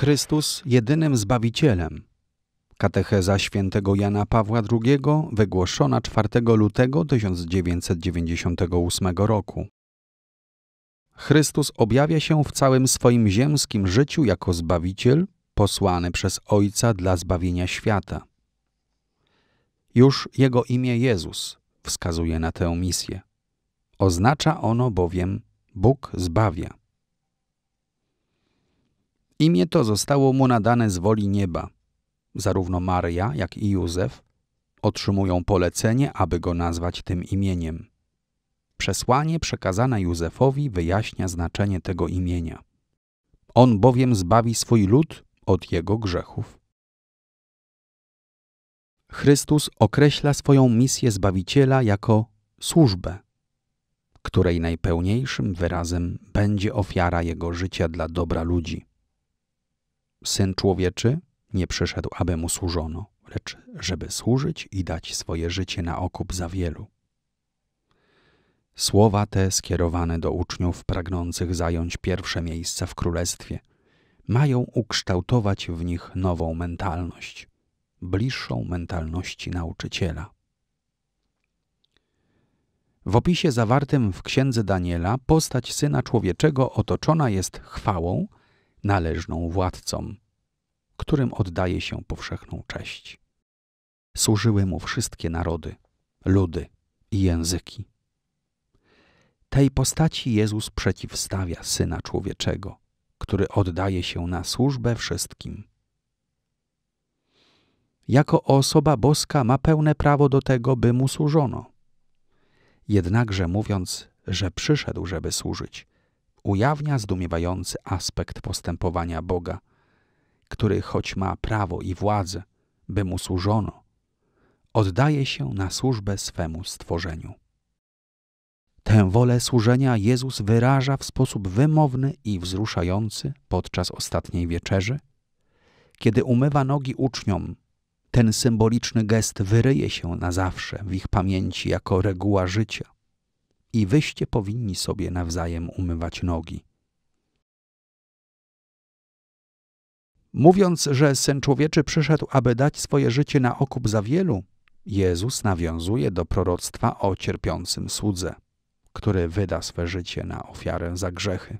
Chrystus jedynym Zbawicielem. Katecheza świętego Jana Pawła II wygłoszona 4 lutego 1998 roku. Chrystus objawia się w całym swoim ziemskim życiu jako Zbawiciel, posłany przez Ojca dla zbawienia świata. Już Jego imię Jezus wskazuje na tę misję. Oznacza ono bowiem Bóg zbawia. Imię to zostało mu nadane z woli nieba. Zarówno Maria, jak i Józef otrzymują polecenie, aby go nazwać tym imieniem. Przesłanie przekazane Józefowi wyjaśnia znaczenie tego imienia. On bowiem zbawi swój lud od jego grzechów. Chrystus określa swoją misję Zbawiciela jako służbę, której najpełniejszym wyrazem będzie ofiara jego życia dla dobra ludzi. Syn człowieczy nie przyszedł, aby mu służono, lecz żeby służyć i dać swoje życie na okup za wielu. Słowa te skierowane do uczniów pragnących zająć pierwsze miejsce w królestwie mają ukształtować w nich nową mentalność, bliższą mentalności nauczyciela. W opisie zawartym w księdze Daniela postać syna człowieczego otoczona jest chwałą należną władcom, którym oddaje się powszechną cześć. Służyły mu wszystkie narody, ludy i języki. Tej postaci Jezus przeciwstawia Syna Człowieczego, który oddaje się na służbę wszystkim. Jako osoba boska ma pełne prawo do tego, by mu służono. Jednakże mówiąc, że przyszedł, żeby służyć, ujawnia zdumiewający aspekt postępowania Boga, który choć ma prawo i władzę, by mu służono, oddaje się na służbę swemu stworzeniu. Tę wolę służenia Jezus wyraża w sposób wymowny i wzruszający podczas ostatniej wieczerzy, kiedy umywa nogi uczniom. Ten symboliczny gest wyryje się na zawsze w ich pamięci jako reguła życia i wyście powinni sobie nawzajem umywać nogi. Mówiąc, że Syn Człowieczy przyszedł, aby dać swoje życie na okup za wielu, Jezus nawiązuje do proroctwa o cierpiącym słudze, który wyda swe życie na ofiarę za grzechy.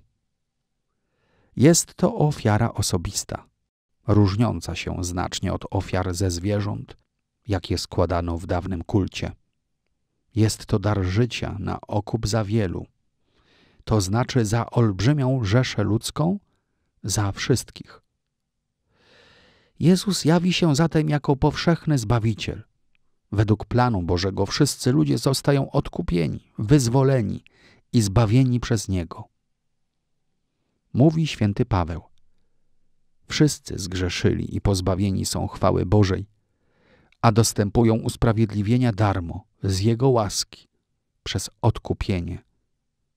Jest to ofiara osobista, różniąca się znacznie od ofiar ze zwierząt, jakie składano w dawnym kulcie. Jest to dar życia na okup za wielu, to znaczy za olbrzymią rzeszę ludzką, za wszystkich. Jezus jawi się zatem jako powszechny Zbawiciel. Według planu Bożego wszyscy ludzie zostają odkupieni, wyzwoleni i zbawieni przez Niego. Mówi święty Paweł. Wszyscy zgrzeszyli i pozbawieni są chwały Bożej – a dostępują usprawiedliwienia darmo z Jego łaski przez odkupienie,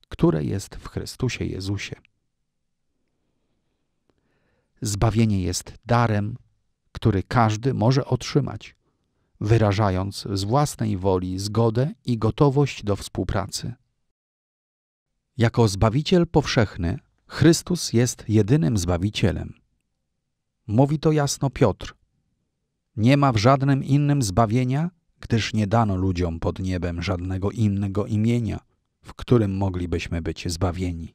które jest w Chrystusie Jezusie. Zbawienie jest darem, który każdy może otrzymać, wyrażając z własnej woli zgodę i gotowość do współpracy. Jako Zbawiciel powszechny, Chrystus jest jedynym Zbawicielem. Mówi to jasno Piotr, nie ma w żadnym innym zbawienia, gdyż nie dano ludziom pod niebem żadnego innego imienia, w którym moglibyśmy być zbawieni.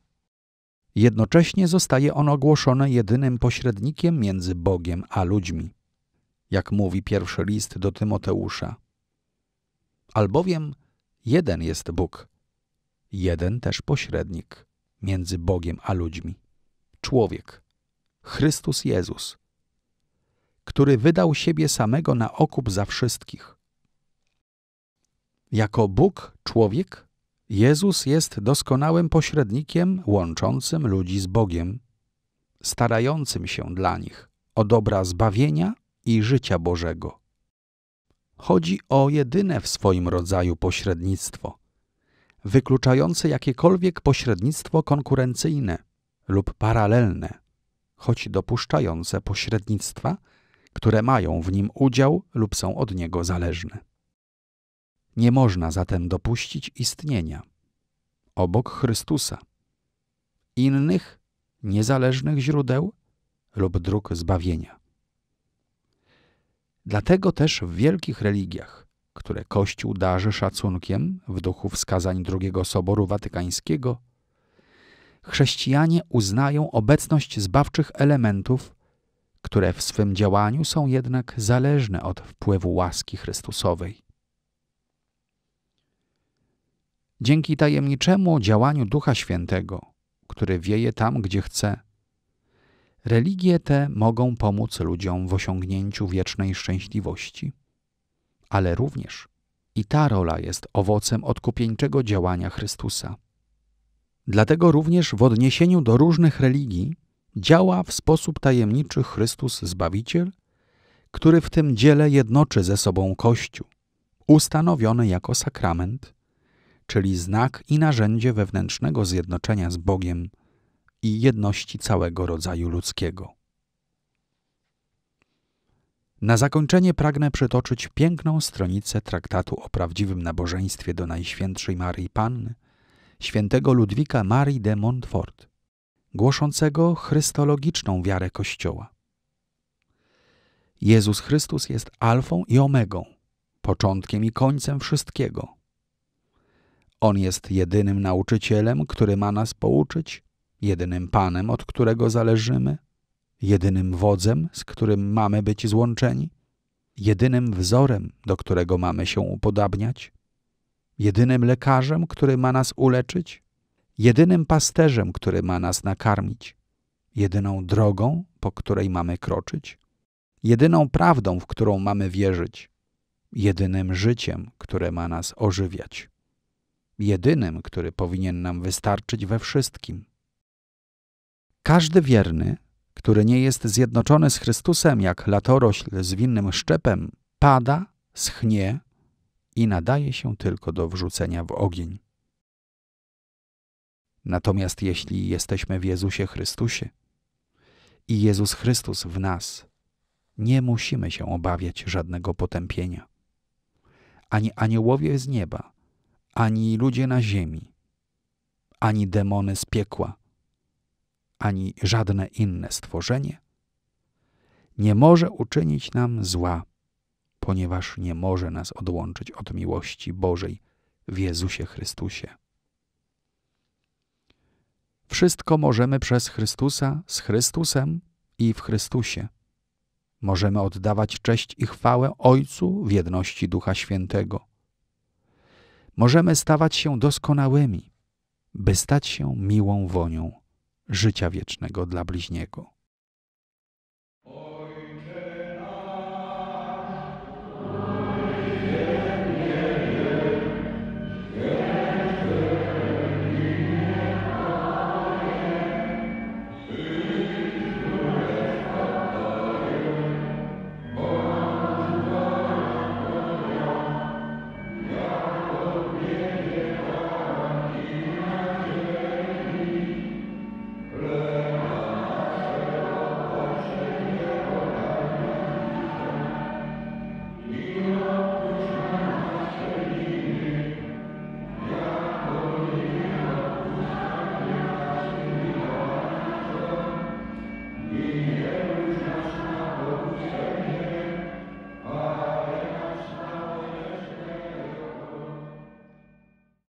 Jednocześnie zostaje on ogłoszony jedynym pośrednikiem między Bogiem a ludźmi, jak mówi pierwszy list do Tymoteusza. Albowiem jeden jest Bóg, jeden też pośrednik między Bogiem a ludźmi człowiek, Chrystus Jezus, który wydał siebie samego na okup za wszystkich. Jako Bóg, człowiek, Jezus jest doskonałym pośrednikiem łączącym ludzi z Bogiem, starającym się dla nich o dobra zbawienia i życia Bożego. Chodzi o jedyne w swoim rodzaju pośrednictwo, wykluczające jakiekolwiek pośrednictwo konkurencyjne lub paralelne, choć dopuszczające pośrednictwa, które mają w nim udział lub są od niego zależne. Nie można zatem dopuścić istnienia obok Chrystusa innych niezależnych źródeł lub dróg zbawienia. Dlatego też w wielkich religiach, które Kościół darzy szacunkiem w duchu wskazań II Soboru Watykańskiego, chrześcijanie uznają obecność zbawczych elementów które w swym działaniu są jednak zależne od wpływu łaski Chrystusowej. Dzięki tajemniczemu działaniu Ducha Świętego, który wieje tam, gdzie chce, religie te mogą pomóc ludziom w osiągnięciu wiecznej szczęśliwości. Ale również i ta rola jest owocem odkupieńczego działania Chrystusa. Dlatego również w odniesieniu do różnych religii działa w sposób tajemniczy Chrystus Zbawiciel, który w tym dziele jednoczy ze sobą Kościół, ustanowiony jako sakrament, czyli znak i narzędzie wewnętrznego zjednoczenia z Bogiem i jedności całego rodzaju ludzkiego. Na zakończenie pragnę przytoczyć piękną stronicę traktatu o prawdziwym nabożeństwie do Najświętszej Marii Panny, świętego Ludwika Marii de Montfort, głoszącego chrystologiczną wiarę Kościoła. Jezus Chrystus jest alfą i omegą, początkiem i końcem wszystkiego. On jest jedynym nauczycielem, który ma nas pouczyć, jedynym Panem, od którego zależymy, jedynym wodzem, z którym mamy być złączeni, jedynym wzorem, do którego mamy się upodabniać, jedynym lekarzem, który ma nas uleczyć, jedynym pasterzem, który ma nas nakarmić, jedyną drogą, po której mamy kroczyć, jedyną prawdą, w którą mamy wierzyć, jedynym życiem, które ma nas ożywiać, jedynym, który powinien nam wystarczyć we wszystkim. Każdy wierny, który nie jest zjednoczony z Chrystusem jak latorośl z winnym szczepem, pada, schnie i nadaje się tylko do wrzucenia w ogień. Natomiast jeśli jesteśmy w Jezusie Chrystusie i Jezus Chrystus w nas, nie musimy się obawiać żadnego potępienia. Ani aniołowie z nieba, ani ludzie na ziemi, ani demony z piekła, ani żadne inne stworzenie nie może uczynić nam zła, ponieważ nie może nas odłączyć od miłości Bożej w Jezusie Chrystusie. Wszystko możemy przez Chrystusa, z Chrystusem i w Chrystusie. Możemy oddawać cześć i chwałę Ojcu w jedności Ducha Świętego. Możemy stawać się doskonałymi, by stać się miłą wonią życia wiecznego dla bliźniego.